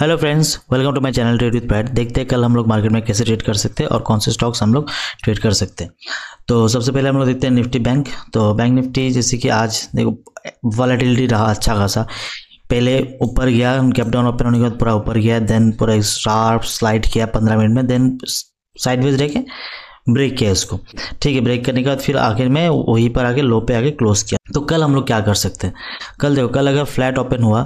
hello friends welcome to my channel trade with Pat देखते हैं कल हम लोग मार्केट में कैसे ट्रेड कर सकते हैं और कौन से स्टॉक्स हम लोग ट्रेड कर सकते हैं तो सबसे पहले हम लोग देखते हैं निफ्टी बैंक तो बैंक निफ्टी जैसे कि आज देखो वॉलेटिलिटी रहा अच्छा खासा पहले ऊपर गया कैप डाउन ओपन होने के बाद पूरा ऊपर गया देन पूरा शार्प स्लाइड किया पंद्रह मिनट में देन साइडवेज रह के ब्रेक किया इसको ठीक है ब्रेक करने के बाद फिर आखिर में वहीं पर आके लो पे आके क्लोज किया तो कल हम लोग क्या कर सकते हैं कल देखो कल अगर फ्लैट ओपन हुआ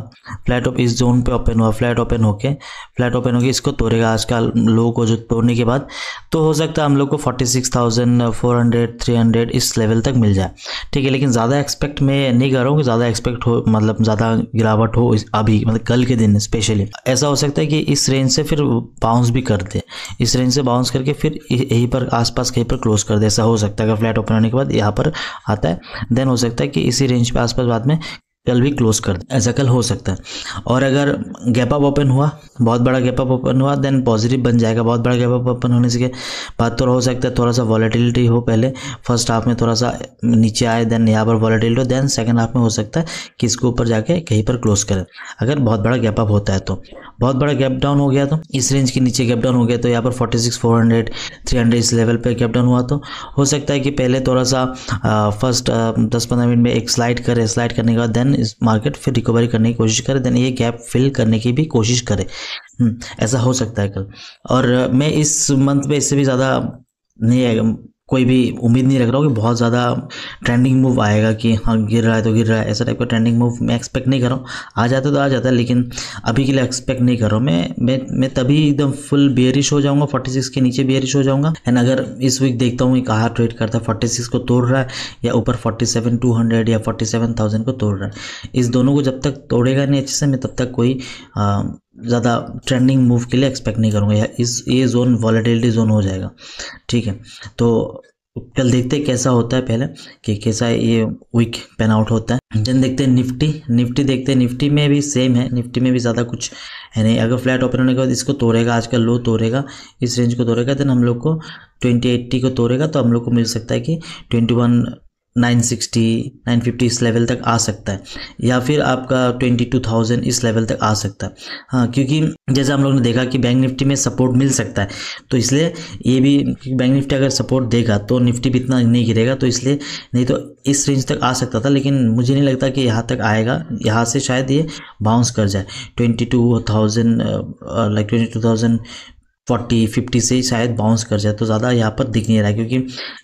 फ्लैट ओपन इस जोन पे ओपन हुआ फ्लैट ओपन होके फ्लैट ओपन होगी इसको तोड़ेगा आज का लो को जो तोड़ने के बाद तो हो सकता है हम लोग को forty six thousand four hundred three hundred इस लेवल तक मिल जाए ठीक है लेकिन ज़्यादा एक्सपेक्ट मैं नहीं कर रहा हूँ कि ज़्यादा एक्सपेक्ट हो मतलब ज़्यादा गिरावट हो अभी मतलब कल के दिन स्पेशली ऐसा हो सकता है कि इस रेंज से फिर बाउंस भी कर दे इस रेंज से बाउंस करके फिर यहीं पर आसपास कहीं पर क्लोज कर दे ऐसा हो सकता है अगर फ्लैट ओपन होने के बाद यहाँ पर आता है देन हो सकता है कि इसी रेंज पर आसपास बाद में कल भी क्लोज कर दे ऐसा कल हो सकता है और अगर गैप अप ओपन हुआ बहुत बड़ा गैप अप ओपन हुआ देन पॉजिटिव बन जाएगा बहुत बड़ा गैप अप ओपन होने से बाद तो हो सकता है थोड़ा सा वॉलेटिलिटी हो पहले फर्स्ट हाफ में थोड़ा सा नीचे आए देन यहाँ पर वॉलेटिलिटी हो देन सेकेंड हाफ में हो सकता है कि इसके ऊपर जाके कहीं पर क्लोज करें अगर बहुत बड़ा गैप अप होता है तो बहुत बड़ा गैप डाउन हो गया तो इस रेंज के नीचे गैप डाउन हो गया तो यहाँ पर forty six four hundred three hundred इस लेवल पर गैप डाउन हुआ तो हो सकता है कि पहले थोड़ा सा फर्स्ट दस पंद्रह मिनट में एक स्लाइड करे स्लाइड करने के बाद देन इस मार्केट फिर रिकवरी करने की कोशिश करे देन ये गैप फिल करने की भी कोशिश करे हम्म, ऐसा हो सकता है कल और मैं इस मंथ में इससे भी ज़्यादा नहीं कोई भी उम्मीद नहीं रख रहा हूँ कि बहुत ज़्यादा ट्रेंडिंग मूव आएगा कि हाँ गिर रहा है तो गिर रहा है ऐसा टाइप का ट्रेंडिंग मूव मैं एक्सपेक्ट नहीं कर रहा हूँ आ जाता तो आ जाता है लेकिन अभी के लिए एक्सपेक्ट नहीं कर रहा हूँ मैं मैं मैं तभी एकदम फुल बेयरिश हो जाऊँगा फोर्टी सिक्स के नीचे बेयरिश हो जाऊँगा एंड अगर इस वीक देखता हूँ कहाँ ट्रेड करता है फोर्टी सिक्स को तोड़ रहा है या ऊपर फोर्टी सेवन टू हंड्रेड या फोर्टी सेवन थाउजेंड को तोड़ रहा है इस दोनों को जब तक तोड़ेगा नहीं अच्छे से मैं तब तक कोई ज़्यादा ट्रेंडिंग मूव के लिए एक्सपेक्ट नहीं करूँगा या इस ये जोन वॉलीटिलिटी जोन हो जाएगा ठीक है तो कल देखते हैं कैसा होता है पहले कि कैसा ये वीक पेन आउट होता है जन देखते हैं निफ्टी निफ्टी देखते हैं निफ्टी में भी सेम है निफ्टी में भी ज़्यादा कुछ है नहीं अगर फ्लैट ओपन होने के बाद इसको तोड़ेगा आज का लो तोड़ेगा इस रेंज को तोड़ेगा देन हम लोग को ट्वेंटी एट्टी को तोड़ेगा तो हम लोग को मिल सकता है कि ट्वेंटी वन 960, 950 इस लेवल तक आ सकता है या फिर आपका 22,000 इस लेवल तक आ सकता है हाँ क्योंकि जैसे हम लोग ने देखा कि बैंक निफ्टी में सपोर्ट मिल सकता है तो इसलिए ये भी बैंक निफ्टी अगर सपोर्ट देगा तो निफ्टी भी इतना नहीं गिरेगा तो इसलिए नहीं तो इस रेंज तक आ सकता था लेकिन मुझे नहीं लगता कि यहाँ तक आएगा यहाँ से शायद ये बाउंस कर जाए twenty like uh, twenty forty fifty से ही शायद बाउंस कर जाए तो ज़्यादा यहाँ पर दिख नहीं रहा है क्योंकि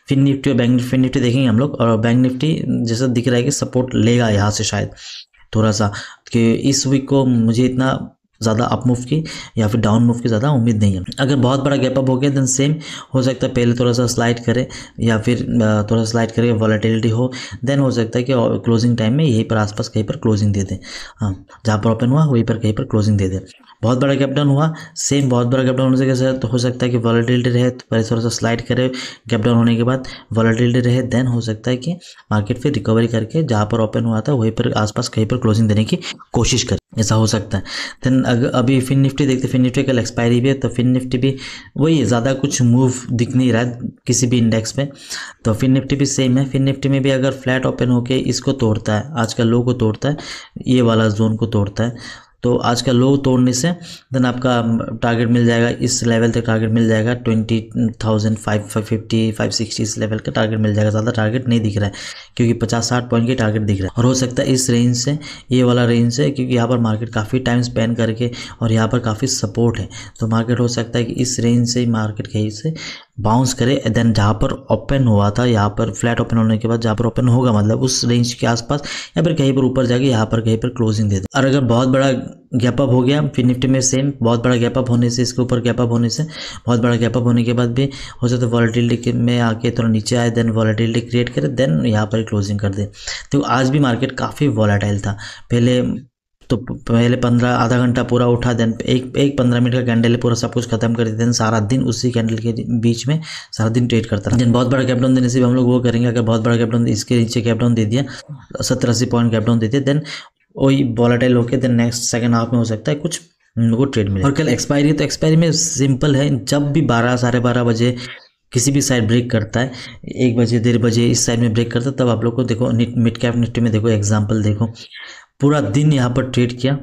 फिन निफ्टी और बैंक निफ्टी फिन निफ्टी देखेंगे हम लोग और बैंक निफ्टी जैसा दिख रहा है कि सपोर्ट लेगा यहाँ से शायद थोड़ा सा कि इस वीक को मुझे इतना ज़्यादा अप मूव की या फिर डाउन मूव की ज़्यादा उम्मीद नहीं है अगर बहुत बड़ा गैप अप हो गया दैन सेम हो सकता है पहले थोड़ा सा स्लाइड करे या फिर थोड़ा सा स्लाइड करे वॉलेटिलिटी हो देन हो सकता है कि क्लोजिंग टाइम में यहीं पर आसपास कहीं पर क्लोजिंग दे दें हाँ जहाँ पर ओपन हुआ वहीं पर कहीं पर क्लोजिंग दे दें बहुत बड़ा गैप डाउन हुआ सेम बहुत बड़ा गैप डाउन होने के साथ तो हो सकता है कि वॉलेटिलिटी रहे तो पहले थोड़ा सा स्लाइड करे गैप डाउन होने के बाद वॉलेटिलिटी रहे देन हो सकता है कि मार्केट फिर रिकवरी करके जहाँ पर ओपन हुआ था वहीं पर आसपास कहीं पर क्लोजिंग देने की कोशिश करें ऐसा हो सकता है देन अगर अभी फिन निफ्टी देखते फिन निफ्टी कल एक्सपायरी भी है तो फिन निफ्टी भी वही ज़्यादा कुछ मूव दिख नहीं रहा है किसी भी इंडेक्स में तो फिन निफ्टी भी सेम है फिन निफ्टी में भी अगर फ्लैट ओपन होके इसको तोड़ता है आज का लो को तोड़ता है ये वाला जोन को तोड़ता है तो आज का लो तोड़ने से देन आपका टारगेट मिल जाएगा इस लेवल तक टारगेट मिल जाएगा twenty thousand five five fifty five sixty इस लेवल का टारगेट मिल जाएगा ज़्यादा टारगेट नहीं दिख रहा है क्योंकि पचास साठ पॉइंट के टारगेट दिख रहा है और हो सकता है इस रेंज से ये वाला रेंज से क्योंकि यहाँ पर मार्केट काफ़ी टाइम स्पेंड करके और यहाँ पर काफ़ी सपोर्ट है तो मार्केट हो सकता है कि इस रेंज से ही मार्केट कहीं से बाउंस करे देन जहाँ पर ओपन हुआ था यहाँ पर फ्लैट ओपन होने के बाद जहाँ पर ओपन होगा मतलब उस रेंज के आसपास या फिर कहीं पर ऊपर जाके यहाँ पर कहीं पर क्लोजिंग दे दे और अगर बहुत बड़ा गैप अप हो गया फिर निफ्टी में सेम बहुत बड़ा गैप अप होने से इसके ऊपर गैप अप होने से बहुत बड़ा गैप अप होने के बाद भी हो सकता है वॉलीटिलिटी में आके थोड़ा नीचे आए देन वॉलीटिलिटी क्रिएट करे देन यहाँ पर क्लोजिंग कर दे तो आज भी मार्केट काफ़ी वॉलाटाइल था पहले तो पहले पंद्रह आधा घंटा पूरा उठा देन एक एक पंद्रह मिनट का कैंडल पूरा सब कुछ खत्म कर देते हैं सारा दिन उसी कैंडल के बीच में सारा दिन ट्रेड करता रहा बहुत बड़ा कैपडाउन देने से भी हम लोग वो करेंगे अगर बहुत बड़ा कैपडाउन इसके नीचे कैपडाउन दे दिया सत्तर अस्सी पॉइंट कैपडाउन दे दिया देन वही ये वॉलेटाइल होकर देन नेक्स्ट सेकेंड हाफ में हो सकता है कुछ उनको ट्रेड मिले और कल एक्सपायरी तो एक्सपायरी में सिंपल है जब भी बारह साढ़े बारह बजे किसी भी साइड ब्रेक करता है एक बजे डेढ़ बजे इस साइड में ब्रेक करता है तब आप लोग को देखो मिड कैप निफ्टी में देखो एग्जाम्पल देखो पूरा दिन यहाँ पर ट्रेड किया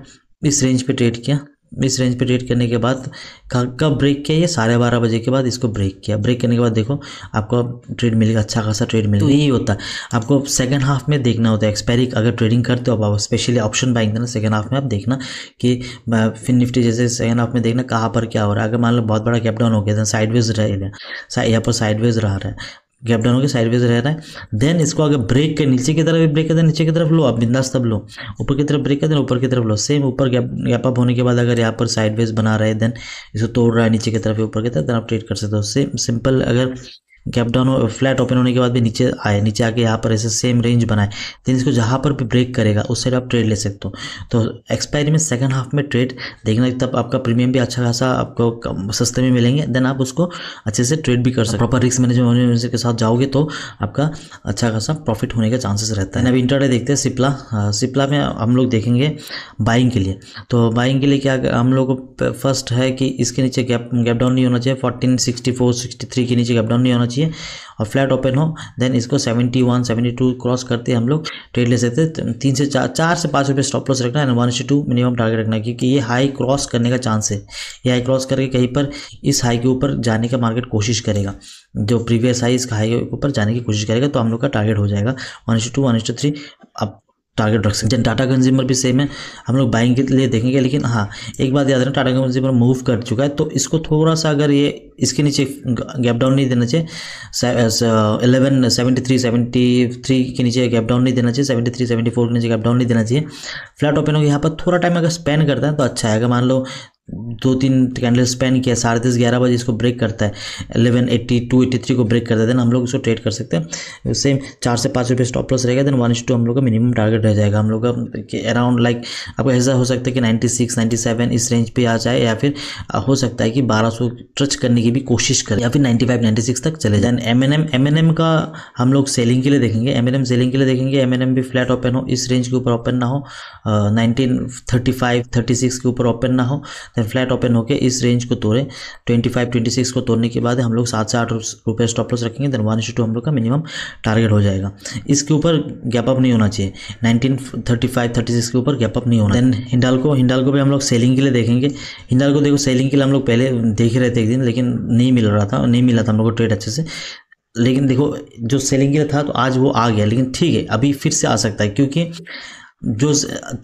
इस रेंज पे ट्रेड किया इस रेंज पे ट्रेड करने के बाद कब ब्रेक किया ये साढ़े बारह बजे के बाद इसको ब्रेक किया ब्रेक करने के बाद देखो आपको ट्रेड मिलेगा अच्छा खासा ट्रेड मिलेगा तो यही होता है आपको सेकंड हाफ में देखना होता है एक्सपायरी अगर ट्रेडिंग करते हो आप स्पेशली ऑप्शन बाइंग देना सेकंड हाफ में आप देखना कि फिन निफ्टी जैसे सेकंड हाफ में देखना कहाँ पर क्या हो रहा है अगर मान लो बहुत बड़ा कैपडाउन हो गया साइडवेज रह यहाँ पर साइडवेज रहा है गैप डाउन होकर साइडवेज रह रहता है देन इसको अगर ब्रेक के नीचे की तरफ भी ब्रेक कर देना नीचे की तरफ लो आप बिंदास तब लो ऊपर की तरफ ब्रेक कर देना ऊपर की तरफ लो सेम ऊपर गैप गैप अप होने के बाद अगर यहाँ पर साइडवेज बना रहे हैं देन इसको तोड़ रहा है नीचे की तरफ ऊपर की तरफ देन आप ट्रेड कर सकते हो सेम सिंपल अगर गैप डाउन फ्लैट ओपन होने के बाद भी नीचे आए नीचे आके यहाँ पर ऐसे सेम रेंज बनाए दिन इसको जहाँ पर भी ब्रेक करेगा उस साइड आप ट्रेड ले सकते हो तो एक्सपायरी में सेकंड हाफ में ट्रेड देखना तब आपका प्रीमियम भी अच्छा खासा आपको सस्ते में मिलेंगे देन आप उसको अच्छे से ट्रेड भी कर सकते प्रॉपर रिस्क मैनेजमेंट के साथ जाओगे तो आपका अच्छा खासा प्रॉफिट होने का चांसेस रहता है अभी इंटरडे देखते हैं सिप्ला हाँ, सिप्ला में हम लोग देखेंगे बाइंग के लिए तो बाइंग के लिए क्या हम लोग फर्स्ट है कि इसके नीचे गैप गैप डाउन नहीं होना चाहिए fourteen sixty four sixty three के नीचे गैप डाउन नहीं होना चाहिए चाहिए और फ्लैट ओपन हो देन इसको 71 72 क्रॉस करते हम लोग ट्रेड ले सकते तीन से चार चार से पाँच रुपये स्टॉप लॉस रखना है वन से टू मिनिमम टारगेट रखना क्योंकि ये हाई क्रॉस करने का चांस है ये हाई क्रॉस करके कहीं पर इस हाई के ऊपर जाने का मार्केट कोशिश करेगा जो प्रीवियस हाई इस हाई के ऊपर जाने की कोशिश करेगा तो हम लोग का टारगेट हो जाएगा one two one two three अब टारगेट रख सकते हैं टाटा कंज्यूमर भी सेम है हम लोग बाइंग के लिए देखेंगे लेकिन हाँ एक बात याद रखना टाटा कंज्यूमर मूव कर चुका है तो इसको थोड़ा सा अगर ये इसके नीचे गैप डाउन नहीं देना चाहिए eleven seventy three seventy three के नीचे गैप डाउन नहीं देना चाहिए सेवेंटी थ्री सेवेंटी फोर के नीचे गैप डाउन नहीं देना चाहिए फ्लैट ओपन हो यहाँ पर थोड़ा टाइम अगर स्पेंड करता है तो अच्छा आएगा मान लो दो तीन कैंडल स्पेन किया साढ़े दस ग्यारह बजे इसको ब्रेक करता है eleven eighty two eighty three को ब्रेक करता है देन हम लोग इसको ट्रेड कर सकते हैं सेम चार से पाँच रुपये स्टॉप लॉस रहेगा देन वन इस टू हम लोग का मिनिमम टारगेट रह जाएगा हम लोग का अराउंड लाइक आपको ऐसा हो सकता है कि नाइन्टी सिक्स नाइन्टी सेवन इस रेंज पर आ जाए या फिर हो सकता है कि बारह सौ टच करने की भी कोशिश करें या फिर नाइन्टी फाइव नाइन्टी सिक्स तक चले जाए M N M M N M का हम लोग सेलिंग के लिए देखेंगे एम एन एम सेलिंग के लिए देखेंगे एम एन एम भी फ्लैट ओपन हो इस रेंज के ऊपर ओपन ना हो nineteen thirty five thirty six के ऊपर ओपन ना हो देन फ्लैट ओपन होकर इस रेंज को तोड़े 25 26 को तोड़ने के बाद हम लोग सात से आठ रुपये स्टॉप लॉस रखेंगे देन वन टू हम लोग का मिनिमम टारगेट हो जाएगा इसके ऊपर गैप अप नहीं होना चाहिए 19 35 36 के ऊपर गैप अप नहीं होना देन हिंडाल को हिंडाल को भी हम लोग सेलिंग के लिए देखेंगे हिंडाल को देखो सेलिंग के लिए हम लोग पहले देख रहे थे एक दिन लेकिन नहीं मिल रहा था नहीं मिला था हम लोग को ट्रेड अच्छे से लेकिन देखो जो सेलिंग के लिए था तो आज वो आ गया लेकिन ठीक है अभी फिर से आ सकता है क्योंकि जो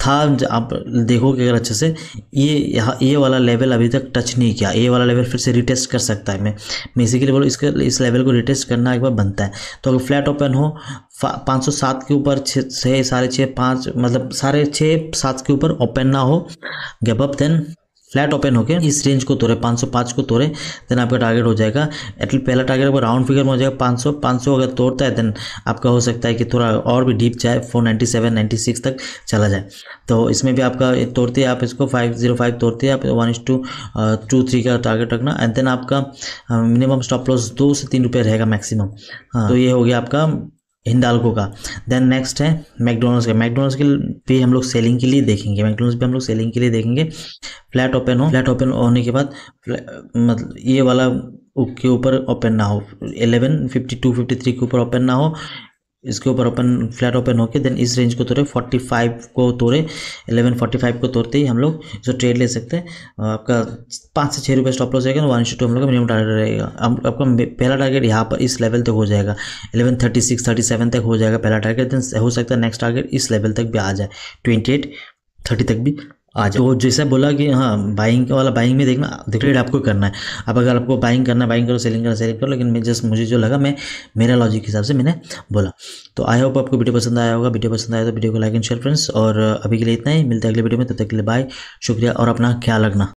था आप देखोगे अगर अच्छे से ये यहाँ ये वाला लेवल अभी तक टच नहीं किया ये वाला लेवल फिर से रिटेस्ट कर सकता है मैं बेसिकली बोलो इसके इस लेवल को रिटेस्ट करना एक बार बनता है तो अगर फ्लैट ओपन हो पाँच सौ सात के ऊपर छः साढ़े छः पाँच मतलब साढ़े छः सात के ऊपर ओपन ना हो gap up then flat open होकर इस रेंज को तोड़े 505 को तोड़े देन आपका टारगेट हो जाएगा एटलीस्ट पहला टारगेट अगर राउंड फिगर में हो जाएगा 500 500 अगर तोड़ता है देन आपका हो सकता है कि थोड़ा और भी डीप जाए 497 96 तक चला जाए तो इसमें भी आपका तोड़ते आप इसको 505 तोड़ते आप one is two two three का टारगेट रखना एंड देन आपका मिनिमम स्टॉप लॉस दो से तीन रुपये रहेगा मैक्सिमम हाँ तो ये हो गया आपका हिंदालको का देन नेक्स्ट है मैकडोनल्ड्स का मैकडोनल्ड्स के भी हम लोग सेलिंग के लिए देखेंगे मैकडोनल्ड्स भी हम लोग सेलिंग के लिए देखेंगे फ्लैट ओपन हो फ्लैट ओपन होने के बाद मतलब ये वाला के ऊपर ओपन ना हो 11 52 53 के ऊपर ओपन ना हो इसके ऊपर अपन फ्लैट ओपन होके देन इस रेंज को तोड़े 45 को तोड़े 1145 को तोड़ते ही हम लोग जो ट्रेड ले सकते हैं आपका पाँच से छः रुपये स्टॉप लॉस रहेगा वन टू हम लोग का मिनिमम टारगेट रहेगा आपका पहला टारगेट यहाँ पर इस लेवल तक हो जाएगा 1136 37 तक हो जाएगा पहला टारगेट देन हो सकता है नेक्स्ट टारगेट इस लेवल तक भी आ जाए ट्वेंटी थर्टी तक भी आ हाँ, जाए तो जैसा बोला कि हाँ बाइंग वाला बाइंग में देखना डिक्रेड आपको करना है अब अगर आपको बाइंग करना बाइंग करो सेलिंग करना सेलिंग करो लेकिन मैं जस्ट मुझे जो लगा मैं मेरा लॉजिक के हिसाब से मैंने बोला तो आई होप आपको वीडियो पसंद आया होगा वीडियो पसंद आया तो वीडियो को लाइक एंड शेयर फ्रेंड्स और अभी के लिए इतना ही मिलते हैं अगले वीडियो में तब तो तक के लिए बाय शुक्रिया और अपना ख्याल रखना